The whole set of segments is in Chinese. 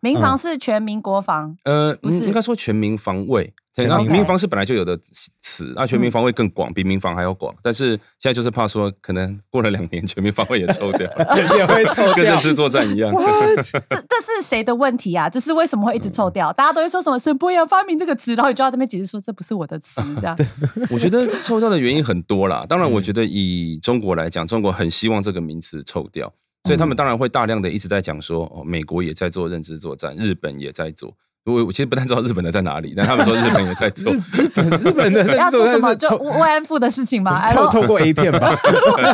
民防是全民国防，呃，不是应该说全民防卫。那民防是本来就有的词，那全民防卫更广，比民防还要广。但是现在就是怕说，可能过了两年，全民防卫也抽掉，也会抽掉，跟认知作战一样。这这是谁的问题啊？就是为什么会一直抽掉？大家都会说什么“是不要发明这个词”，然后你就在那边解释说这不是我的词。这样，我觉得抽掉的原因很多啦。当然，我觉得以中国来讲，中国很希望这个名词抽掉。所以他们当然会大量的一直在讲说，哦，美国也在做认知作战，日本也在做。我我其实不太知道日本的在哪里，但他们说日本也在 做日本日本的在做的是慰安妇的事情吧，透透 过 A 片吧？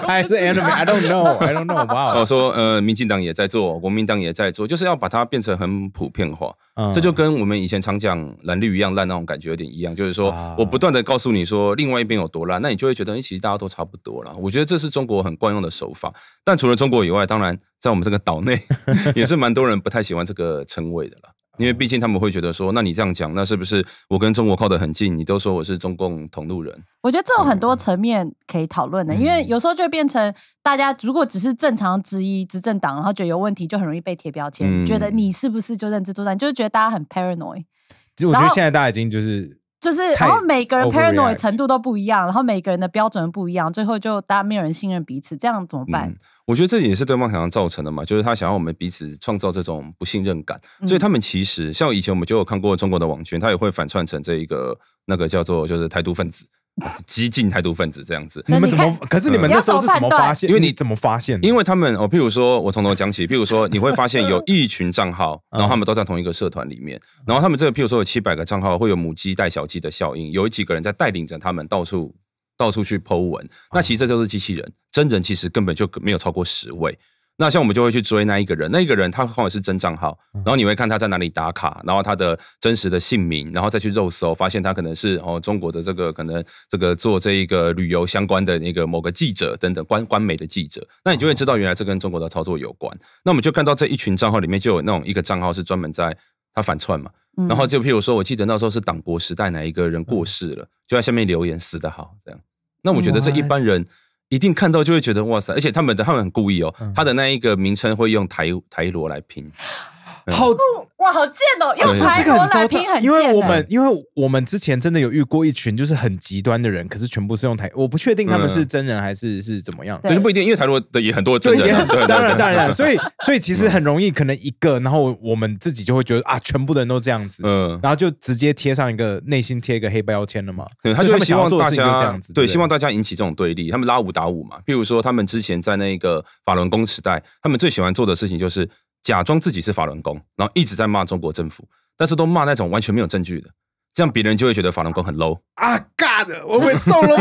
还是 Anime？I don't know. I don't know. 哇！我说呃，民进党也在做，国民党也在做，就是要把它变成很普遍化。这就跟我们以前常讲蓝绿一样烂那种感觉有点一样。就是说我不断的告诉你说另外一边有多烂，那你就会觉得哎，其实大家都差不多了。我觉得这是中国很惯用的手法，但除了中国以外，当然在我们这个岛内也是蛮多人不太喜欢这个称谓的了。因为毕竟他们会觉得说，那你这样讲，那是不是我跟中国靠得很近？你都说我是中共同路人？我觉得这有很多层面可以讨论的。因为有时候就变成大家如果只是正常之一执政党，然后觉得有问题，就很容易被贴标签，觉得你是不是就认知作战？就是觉得大家很 paranoid。其实我觉得现在大家已经就是就是，然后每个人 paranoid 程度都不一样，然后每个人的标准不一样，最后就大家没有人信任彼此，这样怎么办？我觉得这也是对方想要造成的嘛，就是他想要我们彼此创造这种不信任感，所以他们其实像以前我们就有看过中国的网圈，他也会反串成这一个那个叫做就是台独分子、激进台独分子这样子。你们怎么？可是你们那时候是怎么发现？因为你怎么发现？因为他们哦，譬如说，我从头讲起，譬如说，你会发现有 一群账号，然后他们都在同一个社团里面，然后他们这个譬如说有七百个账号，会有母鸡带小鸡的效应，有几个人在带领着他们到处。到处去 Po 文，那其实这就是机器人。真人其实根本就没有超过十位。那像我们就会去追那一个人，那一个人他可的是真账号，然后你会看他在哪里打卡，然后他的真实的姓名，然后再去肉搜，发现他可能是哦中国的这个可能这个做这一个旅游相关的那个某个记者等等官官媒的记者，那你就会知道原来这跟中国的操作有关。那我们就看到这一群账号里面就有那种一个账号是专门在他反串嘛。然后就譬如说，我记得那时候是党国时代，哪一个人过世了，就在下面留言“死得好”这样。那我觉得这一般人一定看到就会觉得哇塞，而且他们的他们很故意哦，他的那一个名称会用台台罗来拼，好。哇，好贱哦！不是这个很听，很贱。因为我们，因为我们之前真的有遇过一群就是很极端的人，可是全部是用台，我不确定他们是真人还是是怎么样，对，不一定，因为台罗的也很多真人，对，也很当然，当然，所以 所以其实很容易，可能一个，然后我们自己就会觉得啊，全部的人都这样子，嗯，然后就直接贴上一个内心贴一个黑标签了嘛。对，他就希望大家这样子，对，希望大家引起这种对立，他们拉五打五嘛。譬如说，他们之前在那个法轮功时代，他们最喜欢做的事情就是。假装自己是法轮功，然后一直在骂中国政府，但是都骂那种完全没有证据的，这样别人就会觉得法轮功很 low。啊 god，我们中了，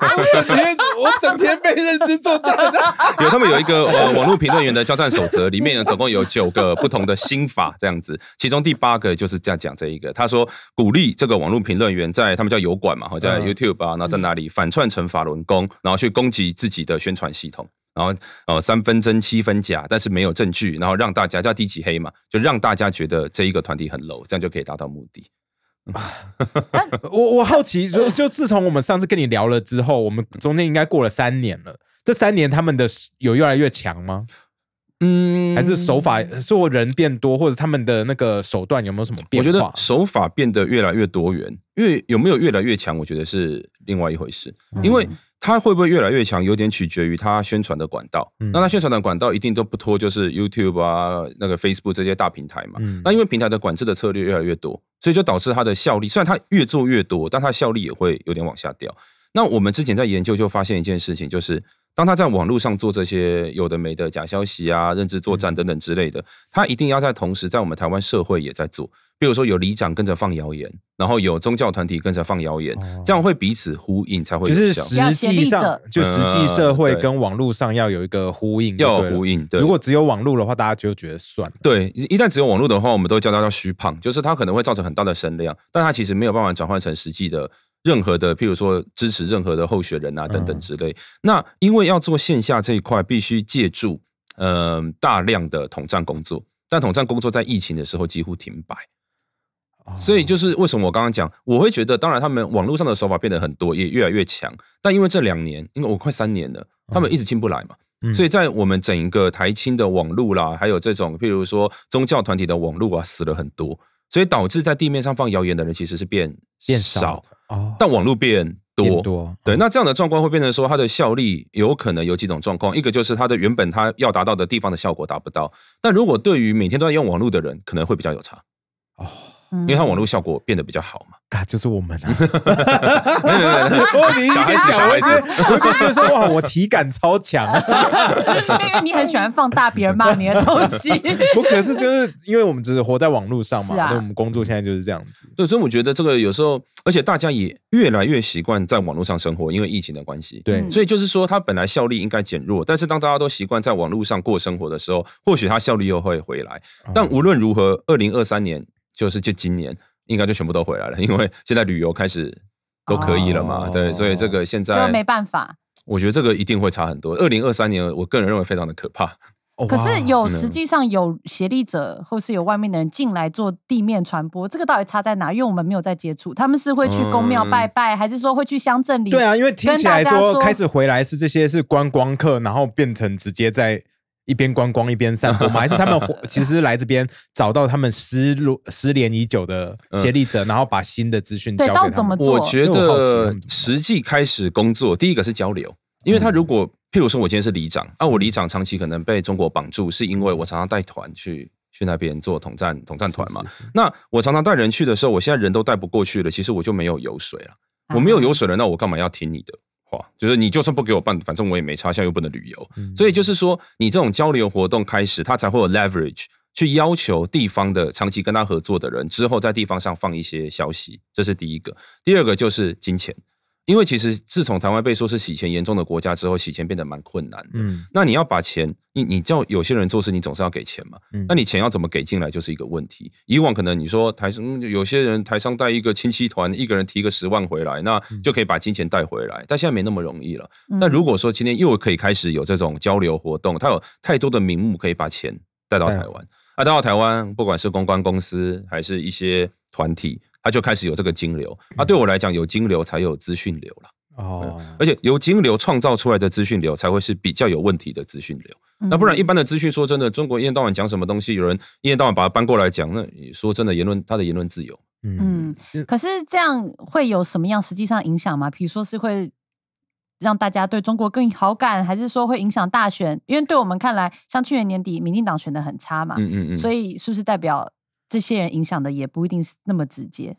我整天我整天被认知作战的。有他们有一个呃网络评论员的交战守则，里面总共有九个不同的心法这样子，其中第八个就是这样讲这一个，他说鼓励这个网络评论员在他们叫油管嘛，或在 YouTube 啊，然后在哪里反串成法轮功，然后去攻击自己的宣传系统。然后，呃，三分真七分假，但是没有证据，然后让大家叫低级黑嘛，就让大家觉得这一个团体很 low，这样就可以达到目的。我我好奇，就就自从我们上次跟你聊了之后，我们中间应该过了三年了，这三年他们的有越来越强吗？嗯，还是手法，是我人变多，或者他们的那个手段有没有什么变化？我觉得手法变得越来越多元，越有没有越来越强？我觉得是另外一回事，因为。它会不会越来越强？有点取决于它宣传的管道。那它宣传的管道一定都不脱，就是 YouTube 啊、那个 Facebook 这些大平台嘛。那因为平台的管制的策略越来越多，所以就导致它的效率。虽然它越做越多，但它效率也会有点往下掉。那我们之前在研究就发现一件事情，就是。当他在网络上做这些有的没的假消息啊、认知作战等等之类的，他一定要在同时在我们台湾社会也在做。比如说有里长跟着放谣言，然后有宗教团体跟着放谣言，这样会彼此呼应，才会就是实际上就实际社会跟网络上要有一个呼应，要有呼应。如果只有网络的话，大家就觉得算了。对，一旦只有网络的话，我们都会叫他叫虚胖，就是它可能会造成很大的声量，但它其实没有办法转换成实际的。任何的，譬如说支持任何的候选人啊等等之类。那因为要做线下这一块，必须借助嗯大量的统战工作，但统战工作在疫情的时候几乎停摆。所以就是为什么我刚刚讲，我会觉得，当然他们网络上的手法变得很多，也越来越强。但因为这两年，因为我快三年了，他们一直进不来嘛。所以在我们整一个台青的网络啦，还有这种譬如说宗教团体的网络啊，死了很多。所以导致在地面上放谣言的人其实是变变少哦，但网络变多多对。那这样的状况会变成说，它的效力有可能有几种状况：一个就是它的原本它要达到的地方的效果达不到。但如果对于每天都在用网络的人，可能会比较有差哦，因为它网络效果变得比较好嘛。啊，就是我们啊！哈哈哈哈哈！我一个小位置，结果就说哇，我体感超强，哈哈哈哈哈！因为你很喜欢放大别人骂你的东西。我 可是就是因为我们只是活在网络上嘛，对，我们工作现在就是这样子。对，所以我觉得这个有时候，而且大家也越来越习惯在网络上生活，因为疫情的关系。对，所以就是说，他本来效力应该减弱，但是当大家都习惯在网络上过生活的时候，或许他效力又会回来。但无论如何，二零二三年就是就今年。应该就全部都回来了，因为现在旅游开始都可以了嘛，对，所以这个现在就没办法。我觉得这个一定会差很多，二零二三年我个人认为非常的可怕。可是有实际上有协力者或是有外面的人进来做地面传播，这个到底差在哪？因为我们没有在接触，他们是会去公庙拜拜，还是说会去乡镇里？对啊，因为听起来说开始回来是这些是观光客，然后变成直接在。一边观光一边散步吗？还是他们其实来这边找到他们失落失联已久的协力者，然后把新的资讯交到怎么？我觉得实际开始工作，第一个是交流，因为他如果譬如说，我今天是里长，那我里长长期可能被中国绑住，是因为我常常带团去去那边做统战统战团嘛。那我常常带人去的时候，我现在人都带不过去了，其实我就没有油水了，我没有油水了，那我干嘛要听你的？就是你就算不给我办，反正我也没差，下又不能旅游。所以就是说，你这种交流活动开始，他才会有 leverage 去要求地方的长期跟他合作的人，之后在地方上放一些消息。这是第一个，第二个就是金钱。因为其实自从台湾被说是洗钱严重的国家之后，洗钱变得蛮困难的。那你要把钱，你你叫有些人做事，你总是要给钱嘛。那你钱要怎么给进来，就是一个问题。以往可能你说台上有些人台商带一个亲戚团，一个人提个十万回来，那就可以把金钱带回来。但现在没那么容易了。那如果说今天又可以开始有这种交流活动，他有太多的名目可以把钱带到台湾啊，带到台湾，不管是公关公司还是一些团体。他就开始有这个金流，啊，对我来讲，有金流才有资讯流了哦，而且由金流创造出来的资讯流才会是比较有问题的资讯流。那不然一般的资讯，说真的，中国一天到晚讲什么东西，有人一天到晚把它搬过来讲，那说真的，言论他的言论自由。嗯，可是这样会有什么样实际上影响吗？比如说，是会让大家对中国更好感，还是说会影响大选？因为对我们看来，像去年年底民进党选的很差嘛，嗯嗯嗯，所以是不是代表？这些人影响的也不一定是那么直接，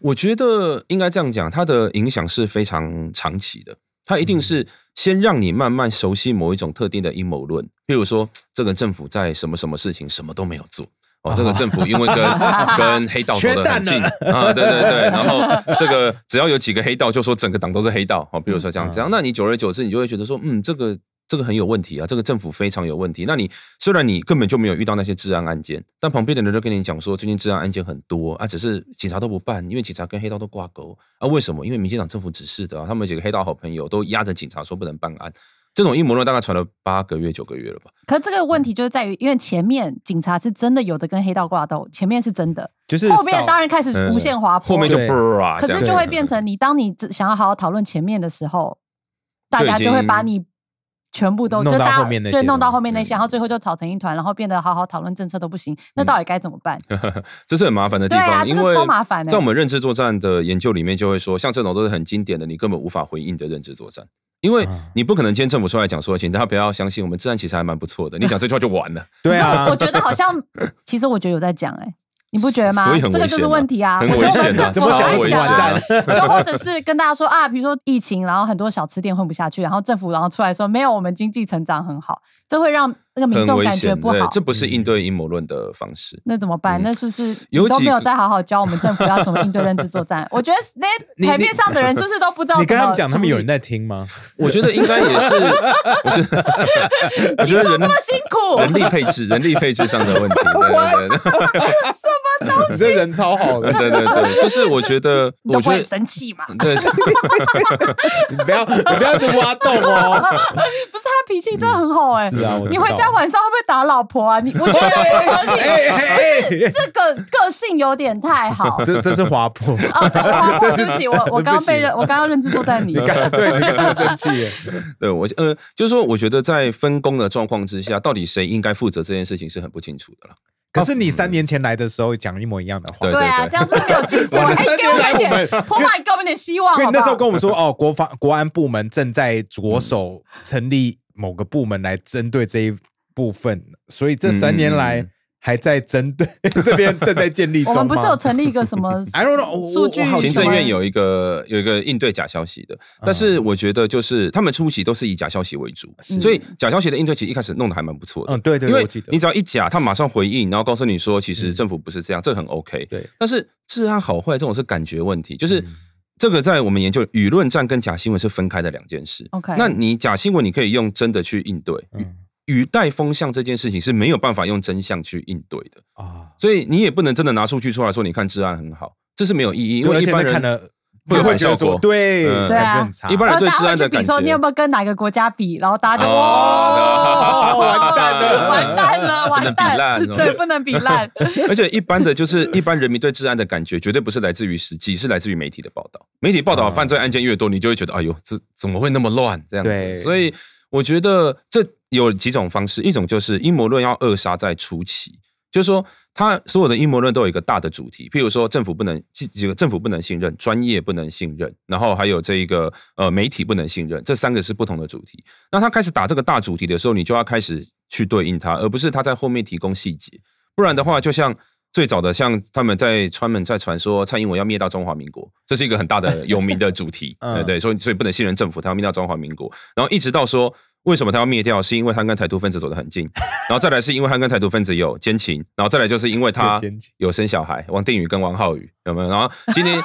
我觉得应该这样讲，它的影响是非常长期的。它一定是先让你慢慢熟悉某一种特定的阴谋论，比如说这个政府在什么什么事情什么都没有做哦，这个政府因为跟 跟黑道走得很近啊，对对对，然后这个只要有几个黑道就说整个党都是黑道，哦。比如说这样子，那你久而久之你就会觉得说，嗯，这个。这个很有问题啊！这个政府非常有问题。那你虽然你根本就没有遇到那些治安案件，但旁边的人都跟你讲说，最近治安案件很多啊，只是警察都不办，因为警察跟黑道都挂钩啊。为什么？因为民进党政府指示的，他们几个黑道好朋友都压着警察说不能办案。这种阴谋论大概传了八个月、九个月了吧？可这个问题就是在于，因为前面警察是真的有的跟黑道挂钩，前面是真的，就是后面当然开始无限滑坡，后面就可是就会变成你当你只想要好好讨论前面的时候，大家就会把你。全部都弄到后面那些，对，弄到后面那些，然后最后就吵成一团，然后变得好好讨论政策都不行。那到底该怎么办？这是很麻烦的地方。对为这超麻烦在我们认知作战的研究里面，就会说，像这种都是很经典的，你根本无法回应的认知作战，因为你不可能今天政府出来讲说，请大家不要相信我们，治安其实还蛮不错的。你讲这句话就完了。对啊，我觉得好像其实我觉得有在讲哎。你不觉得吗？所以很危险，很危险，这么讲很完啊？就或者是跟大家说啊，比如说疫情，然后很多小吃店混不下去，然后政府然后出来说没有，我们经济成长很好，这会让。这个民众感觉不好，这不是应对阴谋论的方式。那怎么办？那是不是有都没有再好好教我们政府要怎么应对认知作战？我觉得 台面上的人是不是都不知道？你跟他们讲，他们有人在听吗？我觉得应该也是。我觉得这么辛苦，人力配置、人力配置上的问题。我 么不你这人超好的，对对对，就是我觉得，我觉得生气嘛，对，你不要你不要去挖洞哦，不是他脾气真的很好哎，是啊，你回家晚上会不会打老婆啊？你我觉得不合理，这个个性有点太好，这这是花婆啊，这是起，我我刚刚被我刚刚认知都在你，你刚对，你刚刚生气，对我呃，就是说我觉得在分工的状况之下，到底谁应该负责这件事情是很不清楚的了。可是你三年前来的时候讲一模一样的话，对啊，这样说没有精神的。三年来我们坏，给我们点希望，因为那时候跟我们说，哦，国防国安部门正在着手成立某个部门来针对这一部分，所以这三年来。还在针对 这边正在建立，我们不是有成立一个什么，I don't know 数据行政院有一个有一个应对假消息的，但是我觉得就是他们初期都是以假消息为主，所以假消息的应对其实一开始弄得还蛮不错的，嗯，对对，因为你只要一假，他马上回应，然后告诉你说其实政府不是这样，这很 OK，对。但是治安好坏这种是感觉问题，就是这个在我们研究舆论战跟假新闻是分开的两件事，OK。那你假新闻你可以用真的去应对，嗯。语带风向这件事情是没有办法用真相去应对的啊，所以你也不能真的拿数据出来说，你看治安很好，这是没有意义。因为一般人看会接受，对对啊，一般人对治安的比如说，你有没有跟哪个国家比，然后大家就 完蛋了，完蛋了，完蛋，对，不能比烂。而且一般的就是一般人民对治安的感觉，绝对不是来自于实际，是来自于媒体的报道。媒体报道犯罪案件越多，你就会觉得，哎呦，这怎么会那么乱这样子？所以我觉得这。有几种方式，一种就是阴谋论要扼杀在初期，就是说他所有的阴谋论都有一个大的主题，譬如说政府不能信，这个政府不能信任，专业不能信任，然后还有这一个呃媒体不能信任，这三个是不同的主题。那他开始打这个大主题的时候，你就要开始去对应他，而不是他在后面提供细节。不然的话，就像最早的像他们在川门在传说蔡英文要灭掉中华民国，这是一个很大的有名的主题，对对，所以所以不能信任政府，他要灭掉中华民国，然后一直到说。为什么他要灭掉？是因为他跟台独分子走得很近，然后再来是因为他跟台独分子有奸情，然后再来就是因为他有生小孩，王定宇跟王浩宇有没有？然后今天，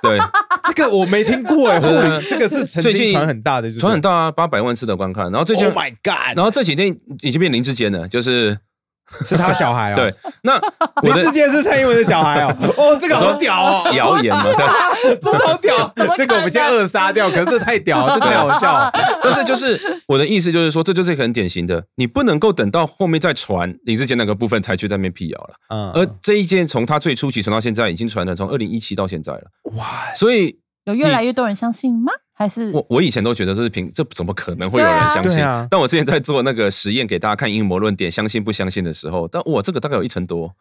对，这个我没听过哎，这个是最近传很大的，传很大啊，八百万次的观看，然后最近，Oh my God，然后这几天已经变林志坚了，就是。是他小孩哦，对，那林志坚是蔡英文的小孩哦，哦，这个好屌哦，谣言嘛，这超屌，这个我们先扼杀掉，可是这太屌，这太好笑，但是就是我的意思就是说，这就是很典型的，你不能够等到后面再传林志坚那个部分才去在那边辟谣了，而这一件从他最初期传到现在，已经传了从二零一七到现在了，哇，所以有越来越多人相信吗？还是我我以前都觉得这是凭这怎么可能会有人相信？啊、但我之前在做那个实验给大家看阴谋论点，相信不相信的时候，但我这个大概有一层多，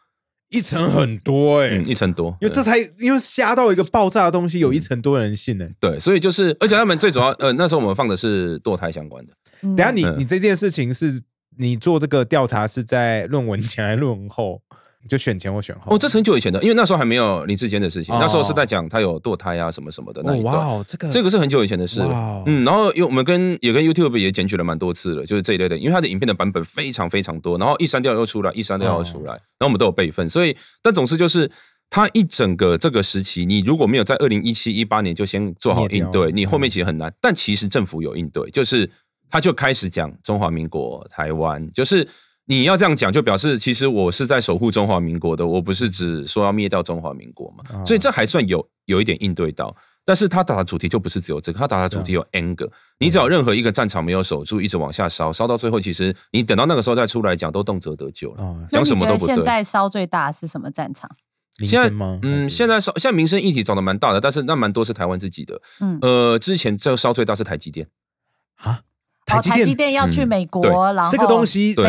一层很多哎，一层多，因为这才因为瞎到一个爆炸的东西，有一层多人信呢。对，所以就是而且他们最主要呃那时候我们放的是堕胎相关的。等下你你这件事情是你做这个调查是在论文前还是论文后？就选前或选后哦，这很久以前的，因为那时候还没有林志坚的事情，那时候是在讲他有堕胎啊什么什么的那一段。哇，这个这个是很久以前的事。嗯，然后有我们跟也跟 YouTube 也检举了蛮多次了，就是这一类的，因为他的影片的版本非常非常多，然后一删掉又出来，一删掉又出来，然后我们都有备份，所以但总之就是他一整个这个时期，你如果没有在二零一七一八年就先做好应对，你后面其实很难。但其实政府有应对，就是他就开始讲中华民国台湾，就是。你要这样讲，就表示其实我是在守护中华民国的，我不是只说要灭掉中华民国嘛，所以这还算有有一点应对到。但是他打的主题就不是只有这个，他打的主题有 anger。你只要任何一个战场没有守住，一直往下烧，烧到最后，其实你等到那个时候再出来讲，都动辄得咎了。讲什么都不对。现在烧最大是什么战场？现在嗯，现在烧，现在民生议题找得蛮大的，但是那蛮多是台湾自己的。嗯，呃，之前这烧最大是台积电啊。台积电要去美国，然后这个东西有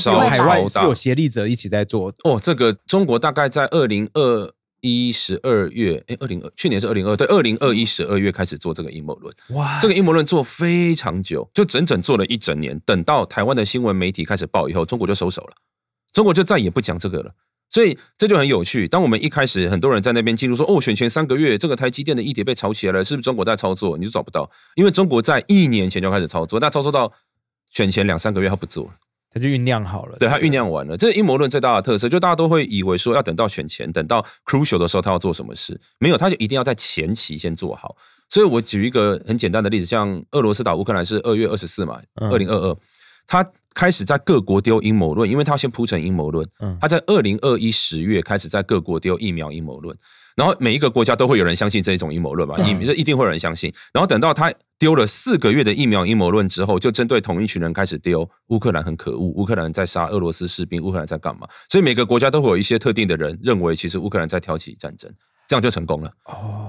小海外是有协力者一起在做。哦，这个中国大概在二零二一十二月，哎，二零二去年是二零二对二零二一十二月开始做这个阴谋论。哇，这个阴谋论做非常久，就整整做了一整年。等到台湾的新闻媒体开始报以后，中国就收手了，中国就再也不讲这个了。所以这就很有趣。当我们一开始，很多人在那边记录说：“哦，选前三个月，这个台积电的异叠被炒起来了，是不是中国在操作？”你就找不到，因为中国在一年前就开始操作，那操作到选前两三个月，他不做了，他就酝酿好了，对他酝酿完了。这是阴谋论最大的特色，就大家都会以为说要等到选前，等到 crucial 的时候，他要做什么事？没有，他就一定要在前期先做好。所以我举一个很简单的例子，像俄罗斯打乌克兰是二月二十四嘛，二零二二，他。开始在各国丢阴谋论，因为他先铺成阴谋论。他在二零二一十月开始在各国丢疫苗阴谋论，然后每一个国家都会有人相信这一种阴谋论吧？一就一定会有人相信。然后等到他丢了四个月的疫苗阴谋论之后，就针对同一群人开始丢乌克兰很可恶，乌克兰在杀俄罗斯士兵，乌克兰在干嘛？所以每个国家都会有一些特定的人认为，其实乌克兰在挑起战争，这样就成功了。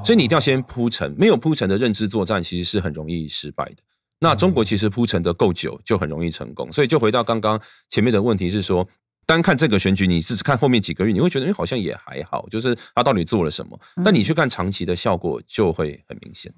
所以你一定要先铺成，没有铺成的认知作战，其实是很容易失败的。那中国其实铺陈的够久，就很容易成功。所以就回到刚刚前面的问题是说，单看这个选举，你是看后面几个月，你会觉得哎好像也还好。就是他到底做了什么？但你去看长期的效果，就会很明显。